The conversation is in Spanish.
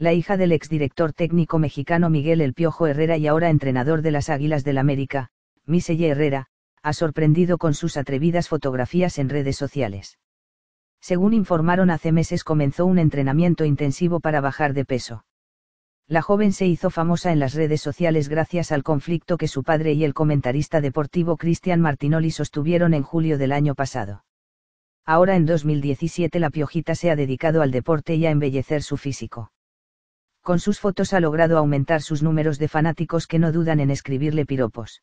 la hija del exdirector técnico mexicano Miguel El Piojo Herrera y ahora entrenador de las Águilas del América, Miselle Herrera, ha sorprendido con sus atrevidas fotografías en redes sociales. Según informaron hace meses comenzó un entrenamiento intensivo para bajar de peso. La joven se hizo famosa en las redes sociales gracias al conflicto que su padre y el comentarista deportivo Cristian Martinoli sostuvieron en julio del año pasado. Ahora en 2017 la piojita se ha dedicado al deporte y a embellecer su físico con sus fotos ha logrado aumentar sus números de fanáticos que no dudan en escribirle piropos.